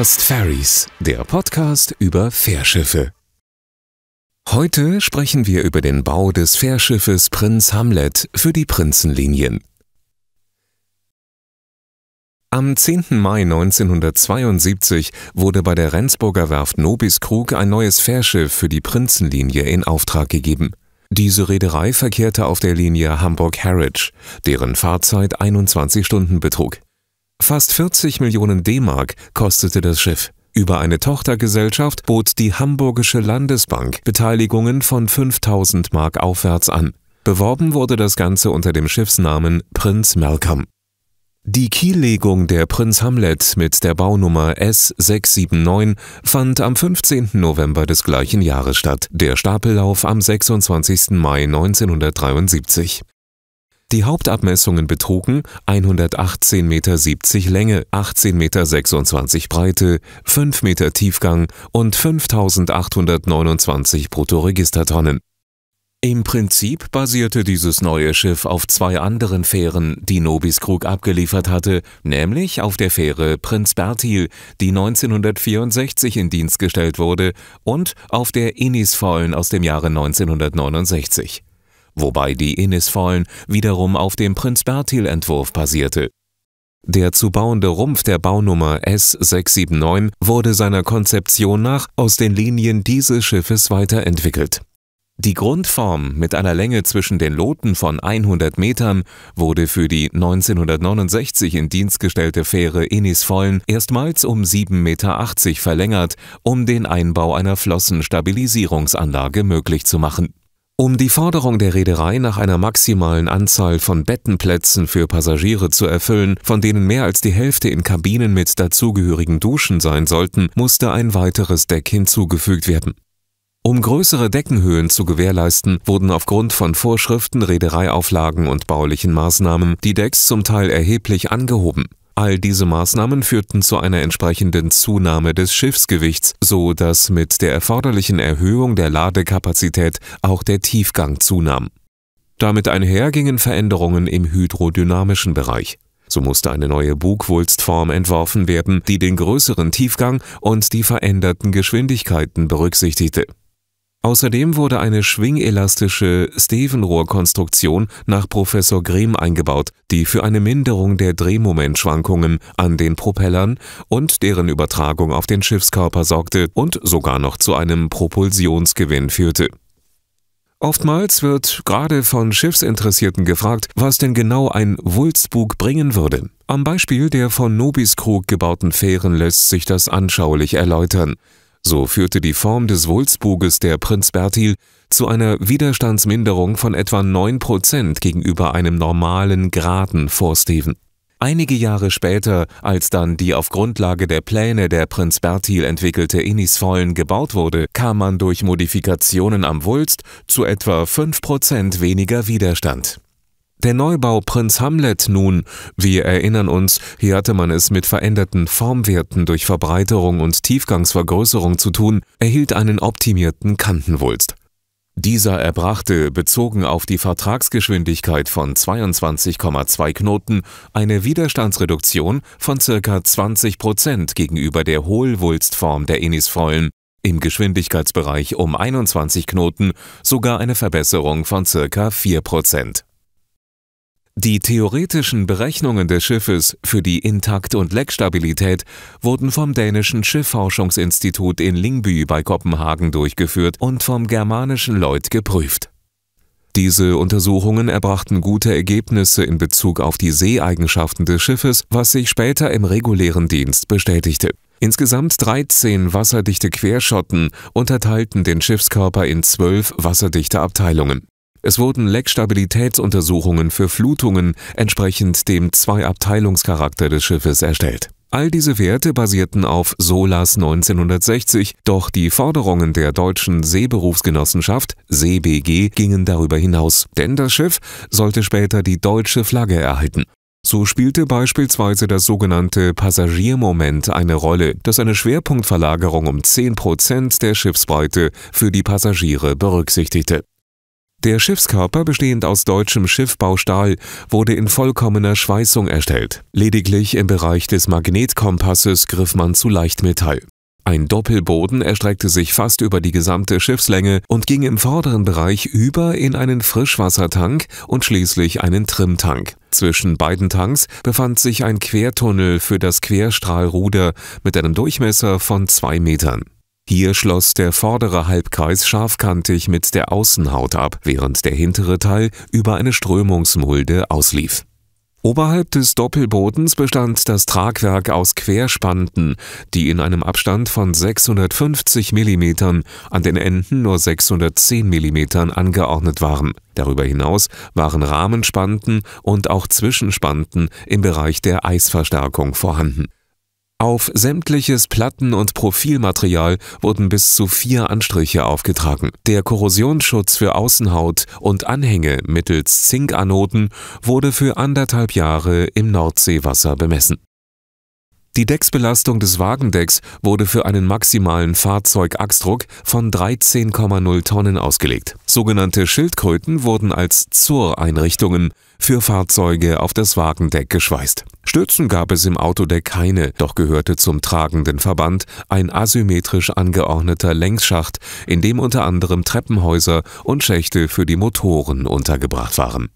Podcast Ferries, der Podcast über Fährschiffe. Heute sprechen wir über den Bau des Fährschiffes Prinz Hamlet für die Prinzenlinien. Am 10. Mai 1972 wurde bei der Rendsburger Werft Nobiskrug ein neues Fährschiff für die Prinzenlinie in Auftrag gegeben. Diese Reederei verkehrte auf der Linie Hamburg-Harwich, deren Fahrzeit 21 Stunden betrug. Fast 40 Millionen D-Mark kostete das Schiff. Über eine Tochtergesellschaft bot die Hamburgische Landesbank Beteiligungen von 5000 Mark aufwärts an. Beworben wurde das Ganze unter dem Schiffsnamen Prinz Malcolm. Die Kiellegung der Prinz Hamlet mit der Baunummer S679 fand am 15. November des gleichen Jahres statt, der Stapellauf am 26. Mai 1973. Die Hauptabmessungen betrugen 118,70 Meter Länge, 18,26 Meter Breite, 5 Meter Tiefgang und 5829 Bruttoregistertonnen. Im Prinzip basierte dieses neue Schiff auf zwei anderen Fähren, die Nobis Krug abgeliefert hatte, nämlich auf der Fähre Prinz Bertil, die 1964 in Dienst gestellt wurde, und auf der Innisfallen aus dem Jahre 1969 wobei die Innisfallen wiederum auf dem Prinz Bertil-Entwurf basierte. Der zu bauende Rumpf der Baunummer S679 wurde seiner Konzeption nach aus den Linien dieses Schiffes weiterentwickelt. Die Grundform mit einer Länge zwischen den Loten von 100 Metern wurde für die 1969 in Dienst gestellte Fähre Innisfollen erstmals um 7,80 Meter verlängert, um den Einbau einer Flossenstabilisierungsanlage möglich zu machen um die Forderung der Reederei nach einer maximalen Anzahl von Bettenplätzen für Passagiere zu erfüllen, von denen mehr als die Hälfte in Kabinen mit dazugehörigen Duschen sein sollten, musste ein weiteres Deck hinzugefügt werden. Um größere Deckenhöhen zu gewährleisten, wurden aufgrund von Vorschriften, Reedereiauflagen und baulichen Maßnahmen die Decks zum Teil erheblich angehoben All diese Maßnahmen führten zu einer entsprechenden Zunahme des Schiffsgewichts, so dass mit der erforderlichen Erhöhung der Ladekapazität auch der Tiefgang zunahm. Damit einher gingen Veränderungen im hydrodynamischen Bereich. So musste eine neue Bugwulstform entworfen werden, die den größeren Tiefgang und die veränderten Geschwindigkeiten berücksichtigte Außerdem wurde eine schwingelastische Stevenrohrkonstruktion nach Professor Grimm eingebaut, die für eine Minderung der Drehmomentschwankungen an den Propellern und deren Übertragung auf den Schiffskörper sorgte und sogar noch zu einem Propulsionsgewinn führte. Oftmals wird gerade von Schiffsinteressierten gefragt, was denn genau ein Wulstbug bringen würde. Am Beispiel der von Nobis Krug gebauten Fähren lässt sich das anschaulich erläutern. So führte die Form des Wulstbuges der Prinz Bertil zu einer Widerstandsminderung von etwa 9% gegenüber einem normalen, geraden Vorsteven. Einige Jahre später, als dann die auf Grundlage der Pläne der Prinz Bertil entwickelte Innisvollen gebaut wurde, kam man durch Modifikationen am Wulst zu etwa 5% weniger Widerstand. Der Neubau Prinz Hamlet nun, wir erinnern uns, hier hatte man es mit veränderten Formwerten durch Verbreiterung und Tiefgangsvergrößerung zu tun, erhielt einen optimierten Kantenwulst. Dieser erbrachte, bezogen auf die Vertragsgeschwindigkeit von 22,2 Knoten, eine Widerstandsreduktion von ca. 20 Prozent gegenüber der Hohlwulstform der Enisvollen, im Geschwindigkeitsbereich um 21 Knoten sogar eine Verbesserung von ca. 4 Prozent. Die theoretischen Berechnungen des Schiffes für die Intakt- und Leckstabilität wurden vom dänischen Schiffforschungsinstitut in Lingby bei Kopenhagen durchgeführt und vom germanischen Lloyd geprüft. Diese Untersuchungen erbrachten gute Ergebnisse in Bezug auf die Seeeigenschaften des Schiffes, was sich später im regulären Dienst bestätigte. Insgesamt 13 wasserdichte Querschotten unterteilten den Schiffskörper in zwölf wasserdichte Abteilungen. Es wurden Leckstabilitätsuntersuchungen für Flutungen entsprechend dem Zweiabteilungscharakter des Schiffes erstellt. All diese Werte basierten auf Solas 1960, doch die Forderungen der deutschen Seeberufsgenossenschaft SeeBG gingen darüber hinaus, denn das Schiff sollte später die deutsche Flagge erhalten. So spielte beispielsweise das sogenannte Passagiermoment eine Rolle, das eine Schwerpunktverlagerung um 10% der Schiffsbreite für die Passagiere berücksichtigte. Der Schiffskörper, bestehend aus deutschem Schiffbaustahl, wurde in vollkommener Schweißung erstellt. Lediglich im Bereich des Magnetkompasses griff man zu Leichtmetall. Ein Doppelboden erstreckte sich fast über die gesamte Schiffslänge und ging im vorderen Bereich über in einen Frischwassertank und schließlich einen Trimtank. Zwischen beiden Tanks befand sich ein Quertunnel für das Querstrahlruder mit einem Durchmesser von zwei Metern. Hier schloss der vordere Halbkreis scharfkantig mit der Außenhaut ab, während der hintere Teil über eine Strömungsmulde auslief. Oberhalb des Doppelbodens bestand das Tragwerk aus Querspanten, die in einem Abstand von 650 mm an den Enden nur 610 mm angeordnet waren. Darüber hinaus waren Rahmenspanten und auch Zwischenspanten im Bereich der Eisverstärkung vorhanden auf sämtliches Platten- und Profilmaterial wurden bis zu vier Anstriche aufgetragen. Der Korrosionsschutz für Außenhaut und Anhänge mittels Zinkanoden wurde für anderthalb Jahre im Nordseewasser bemessen die Decksbelastung des Wagendecks wurde für einen maximalen Fahrzeugachsdruck von 13,0 Tonnen ausgelegt. Sogenannte Schildkröten wurden als Zur-Einrichtungen für Fahrzeuge auf das Wagendeck geschweißt. Stützen gab es im Autodeck keine, doch gehörte zum tragenden Verband ein asymmetrisch angeordneter Längsschacht, in dem unter anderem Treppenhäuser und Schächte für die Motoren untergebracht waren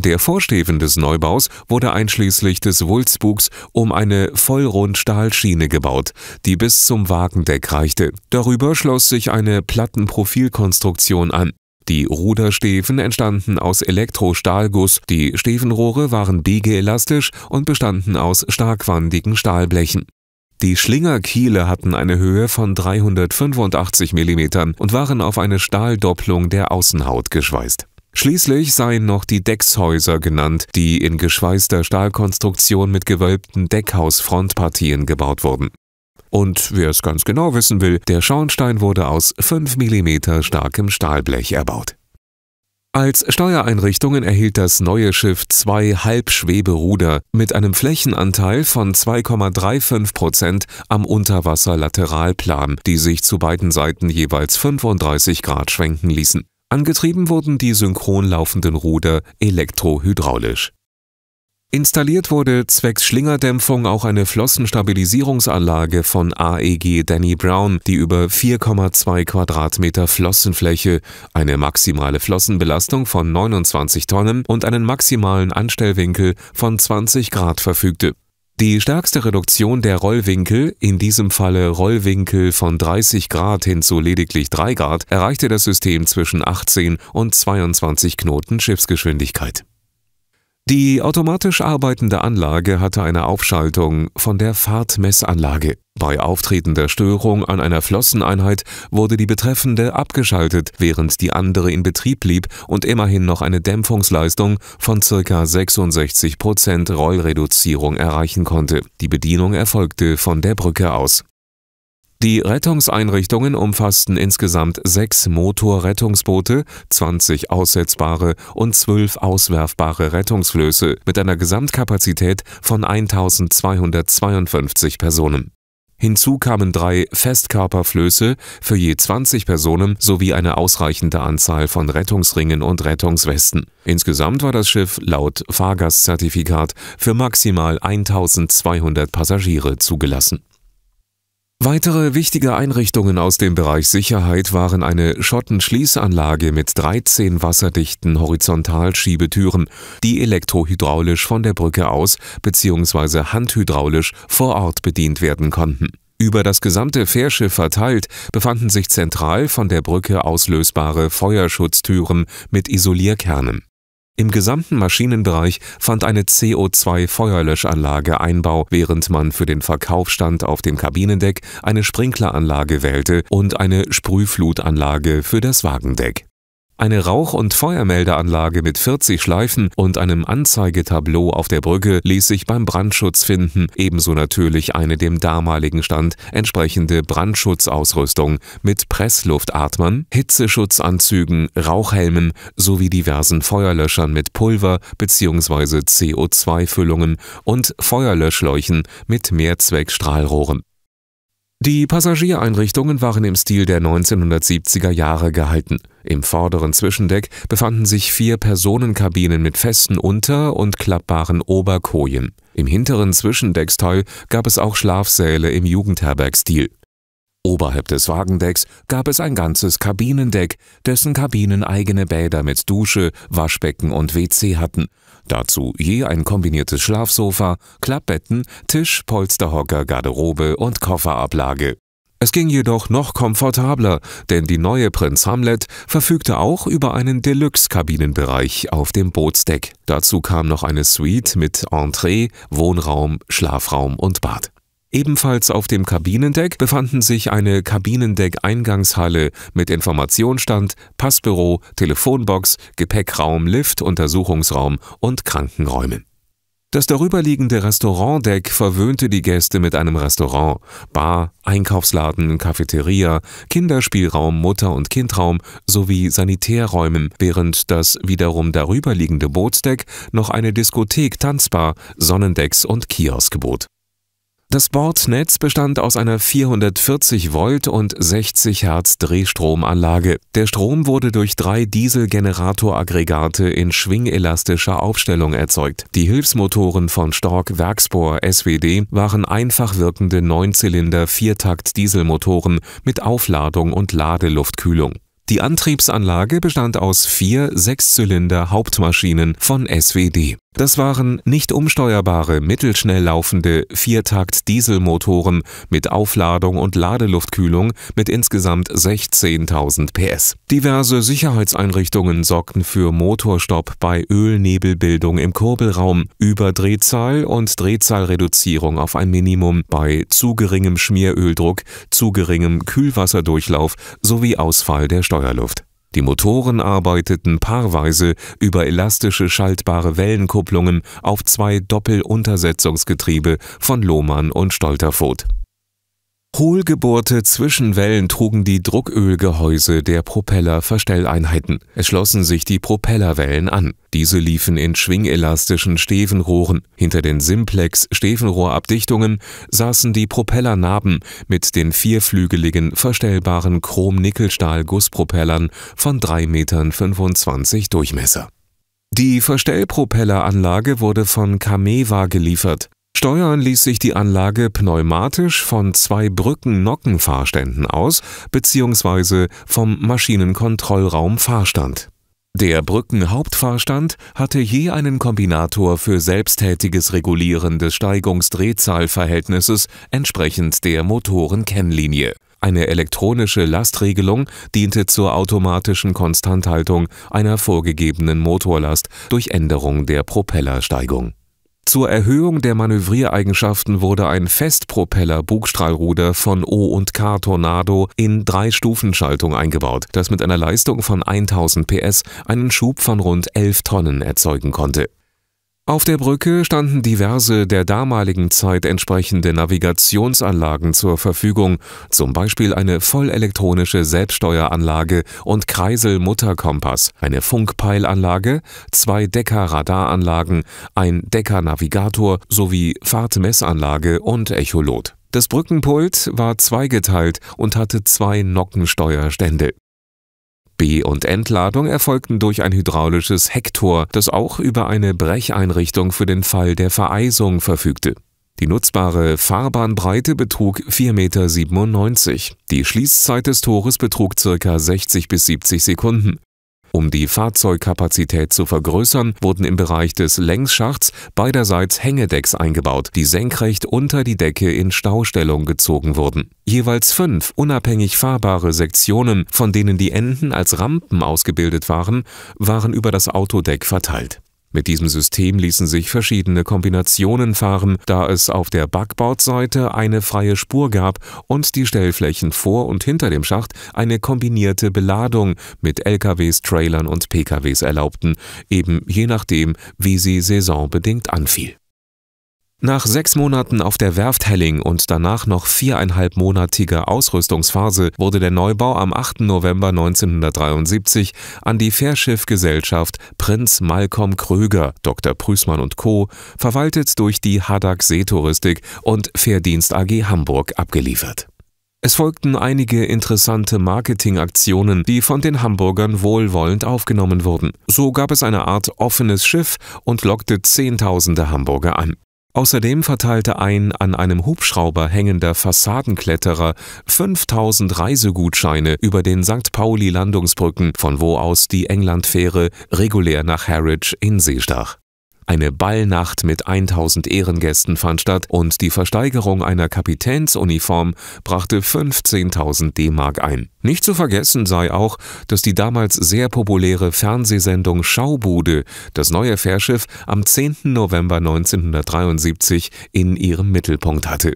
der Vorsteven des Neubaus wurde einschließlich des Wulzbugs um eine Vollrundstahlschiene gebaut, die bis zum Wagendeck reichte. Darüber schloss sich eine Plattenprofilkonstruktion an. Die Rudersteven entstanden aus Elektrostahlguss, die Stevenrohre waren biegeelastisch und bestanden aus starkwandigen Stahlblechen. Die Schlingerkiele hatten eine Höhe von 385 mm und waren auf eine Stahldopplung der Außenhaut geschweißt Schließlich seien noch die Deckshäuser genannt, die in geschweißter Stahlkonstruktion mit gewölbten Deckhausfrontpartien gebaut wurden. Und wer es ganz genau wissen will, der Schornstein wurde aus 5 mm starkem Stahlblech erbaut. Als Steuereinrichtungen erhielt das neue Schiff zwei Halbschweberuder mit einem Flächenanteil von 2,35 Prozent am Unterwasserlateralplan, die sich zu beiden Seiten jeweils 35 Grad schwenken ließen. Angetrieben wurden die synchron laufenden Ruder elektrohydraulisch. Installiert wurde zwecks Schlingerdämpfung auch eine Flossenstabilisierungsanlage von AEG Danny Brown, die über 4,2 Quadratmeter Flossenfläche, eine maximale Flossenbelastung von 29 Tonnen und einen maximalen Anstellwinkel von 20 Grad verfügte die stärkste Reduktion der Rollwinkel, in diesem Falle Rollwinkel von 30 Grad hin zu lediglich 3 Grad, erreichte das System zwischen 18 und 22 Knoten Schiffsgeschwindigkeit. Die automatisch arbeitende Anlage hatte eine Aufschaltung von der Fahrtmessanlage bei auftretender Störung an einer Flosseneinheit wurde die betreffende abgeschaltet, während die andere in Betrieb blieb und immerhin noch eine Dämpfungsleistung von ca. 66% Prozent Rollreduzierung erreichen konnte. Die Bedienung erfolgte von der Brücke aus. Die Rettungseinrichtungen umfassten insgesamt sechs Motorrettungsboote, 20 aussetzbare und zwölf auswerfbare Rettungsflöße mit einer Gesamtkapazität von 1252 Personen. Hinzu kamen drei Festkörperflöße für je 20 Personen sowie eine ausreichende Anzahl von Rettungsringen und Rettungswesten. Insgesamt war das Schiff laut Fahrgastzertifikat für maximal 1200 Passagiere zugelassen Weitere wichtige Einrichtungen aus dem Bereich Sicherheit waren eine Schottenschließanlage mit 13 wasserdichten Horizontalschiebetüren, die elektrohydraulisch von der Brücke aus bzw. handhydraulisch vor Ort bedient werden konnten. Über das gesamte Fährschiff verteilt befanden sich zentral von der Brücke auslösbare Feuerschutztüren mit Isolierkernen. Im gesamten Maschinenbereich fand eine CO2-Feuerlöschanlage Einbau, während man für den Verkaufsstand auf dem Kabinendeck eine Sprinkleranlage wählte und eine Sprühflutanlage für das Wagendeck eine Rauch- und Feuermeldeanlage mit 40 Schleifen und einem Anzeigetableau auf der Brücke ließ sich beim Brandschutz finden, ebenso natürlich eine dem damaligen Stand entsprechende Brandschutzausrüstung mit Pressluftatmern, Hitzeschutzanzügen, Rauchhelmen sowie diversen Feuerlöschern mit Pulver bzw. CO2-Füllungen und Feuerlöschläuchen mit Mehrzweckstrahlrohren. Die Passagiereinrichtungen waren im Stil der 1970er Jahre gehalten. Im vorderen Zwischendeck befanden sich vier Personenkabinen mit festen Unter und klappbaren Oberkojen. Im hinteren Zwischendecksteil gab es auch Schlafsäle im Jugendherbergstil. Oberhalb des Wagendecks gab es ein ganzes Kabinendeck, dessen Kabinen eigene Bäder mit Dusche, Waschbecken und WC hatten Dazu je ein kombiniertes Schlafsofa, Klappbetten, Tisch, Polsterhocker, Garderobe und Kofferablage. Es ging jedoch noch komfortabler, denn die neue Prinz Hamlet verfügte auch über einen Deluxe-Kabinenbereich auf dem Bootsdeck. Dazu kam noch eine Suite mit Entree, Wohnraum, Schlafraum und Bad. Ebenfalls auf dem Kabinendeck befanden sich eine Kabinendeck-Eingangshalle mit Informationsstand, Passbüro, Telefonbox, Gepäckraum, Lift, Untersuchungsraum und Krankenräumen. Das darüberliegende Restaurantdeck verwöhnte die Gäste mit einem Restaurant, Bar, Einkaufsladen, Cafeteria, Kinderspielraum, Mutter- und Kindraum sowie Sanitärräumen, während das wiederum darüberliegende Bootsdeck noch eine Diskothek, Tanzbar, Sonnendecks und Kiosk bot. Das Bordnetz bestand aus einer 440 Volt und 60 Hertz Drehstromanlage. Der Strom wurde durch drei Dieselgeneratoraggregate in schwingelastischer Aufstellung erzeugt. Die Hilfsmotoren von Stork Werkspor SWD waren einfach wirkende Neunzylinder Viertakt Dieselmotoren mit Aufladung und Ladeluftkühlung. Die Antriebsanlage bestand aus vier Sechszylinder Hauptmaschinen von SWD das waren nicht umsteuerbare, mittelschnell laufende Viertakt-Dieselmotoren mit Aufladung und Ladeluftkühlung mit insgesamt 16.000 PS. Diverse Sicherheitseinrichtungen sorgten für Motorstopp bei Ölnebelbildung im Kurbelraum, Überdrehzahl und Drehzahlreduzierung auf ein Minimum bei zu geringem Schmieröldruck, zu geringem Kühlwasserdurchlauf sowie Ausfall der Steuerluft. Die Motoren arbeiteten paarweise über elastische schaltbare Wellenkupplungen auf zwei Doppeluntersetzungsgetriebe von Lohmann und Stolterfoht Hohlgebohrte Zwischenwellen trugen die Druckölgehäuse der Propellerverstelleinheiten. Es schlossen sich die Propellerwellen an. Diese liefen in schwingelastischen Stevenrohren. Hinter den Simplex-Stevenrohrabdichtungen saßen die Propellernarben mit den vierflügeligen, verstellbaren Chrom-Nickelstahl-Gusspropellern von 3,25 Metern Durchmesser. Die Verstellpropelleranlage wurde von Kamewa geliefert. Steuern ließ sich die Anlage pneumatisch von zwei Brücken-Nocken-Fahrständen aus bzw. vom Maschinenkontrollraum Fahrstand. Der Brückenhauptfahrstand hatte je einen Kombinator für selbsttätiges Regulieren des Steigungsdrehzahlverhältnisses entsprechend der Motorenkennlinie. Eine elektronische Lastregelung diente zur automatischen Konstanthaltung einer vorgegebenen Motorlast durch Änderung der Propellersteigung zur Erhöhung der Manövriereigenschaften wurde ein Festpropeller-Bugstrahlruder von O K Tornado in drei stufen eingebaut, das mit einer Leistung von 1000 PS einen Schub von rund 11 Tonnen erzeugen konnte auf der Brücke standen diverse der damaligen Zeit entsprechende Navigationsanlagen zur Verfügung, zum Beispiel eine vollelektronische Selbststeueranlage und Kreisel-Mutterkompass, eine Funkpeilanlage, zwei Decker-Radaranlagen, ein Decker-Navigator sowie Fahrtmessanlage und Echolot. Das Brückenpult war zweigeteilt und hatte zwei Nockensteuerstände B- und Entladung erfolgten durch ein hydraulisches Hecktor, das auch über eine Brecheinrichtung für den Fall der Vereisung verfügte. Die nutzbare Fahrbahnbreite betrug 4,97 Meter. Die Schließzeit des Tores betrug ca. 60 bis 70 Sekunden. Um die Fahrzeugkapazität zu vergrößern, wurden im Bereich des Längsschachts beiderseits Hängedecks eingebaut, die senkrecht unter die Decke in Staustellung gezogen wurden. Jeweils fünf unabhängig fahrbare Sektionen, von denen die Enden als Rampen ausgebildet waren, waren über das Autodeck verteilt mit diesem System ließen sich verschiedene Kombinationen fahren, da es auf der Backbordseite eine freie Spur gab und die Stellflächen vor und hinter dem Schacht eine kombinierte Beladung mit LKWs, Trailern und PKWs erlaubten, eben je nachdem, wie sie saisonbedingt anfiel nach sechs Monaten auf der Werft Helling und danach noch viereinhalbmonatiger Ausrüstungsphase wurde der Neubau am 8. November 1973 an die Fährschiffgesellschaft Prinz Malcolm Kröger, Dr. Prüßmann und Co., verwaltet durch die Hadak Seetouristik und Fährdienst AG Hamburg abgeliefert. Es folgten einige interessante Marketingaktionen, die von den Hamburgern wohlwollend aufgenommen wurden. So gab es eine Art offenes Schiff und lockte Zehntausende Hamburger an. Außerdem verteilte ein an einem Hubschrauber hängender Fassadenkletterer 5000 Reisegutscheine über den St. Pauli-Landungsbrücken, von wo aus die Englandfähre regulär nach Harwich in See stach eine Ballnacht mit 1000 Ehrengästen fand statt und die Versteigerung einer Kapitänsuniform brachte 15.000 D-Mark ein. Nicht zu vergessen sei auch, dass die damals sehr populäre Fernsehsendung Schaubude das neue Fährschiff am 10. November 1973 in ihrem Mittelpunkt hatte.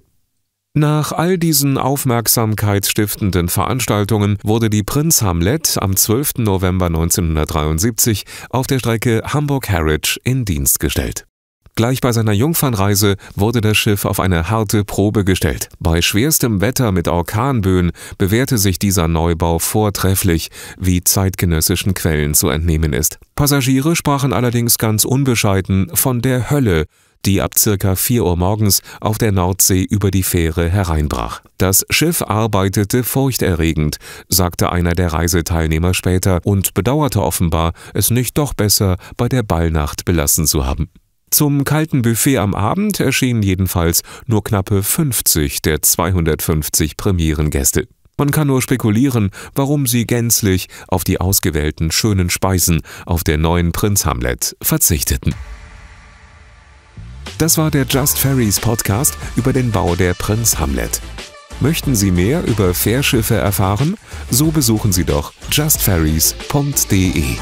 Nach all diesen aufmerksamkeitsstiftenden Veranstaltungen wurde die Prinz Hamlet am 12. November 1973 auf der Strecke Hamburg-Harwich in Dienst gestellt. Gleich bei seiner Jungfernreise wurde das Schiff auf eine harte Probe gestellt. Bei schwerstem Wetter mit Orkanböen bewährte sich dieser Neubau vortrefflich, wie zeitgenössischen Quellen zu entnehmen ist. Passagiere sprachen allerdings ganz unbescheiden von der Hölle, die ab ca. 4 Uhr morgens auf der Nordsee über die Fähre hereinbrach. Das Schiff arbeitete furchterregend, sagte einer der Reiseteilnehmer später und bedauerte offenbar, es nicht doch besser bei der Ballnacht belassen zu haben. Zum kalten Buffet am Abend erschienen jedenfalls nur knappe 50 der 250 Premierengäste. Man kann nur spekulieren, warum sie gänzlich auf die ausgewählten schönen Speisen auf der neuen Prinz Hamlet verzichteten. Das war der Just Ferries Podcast über den Bau der Prinz Hamlet. Möchten Sie mehr über Fährschiffe erfahren? So besuchen Sie doch justferries.de.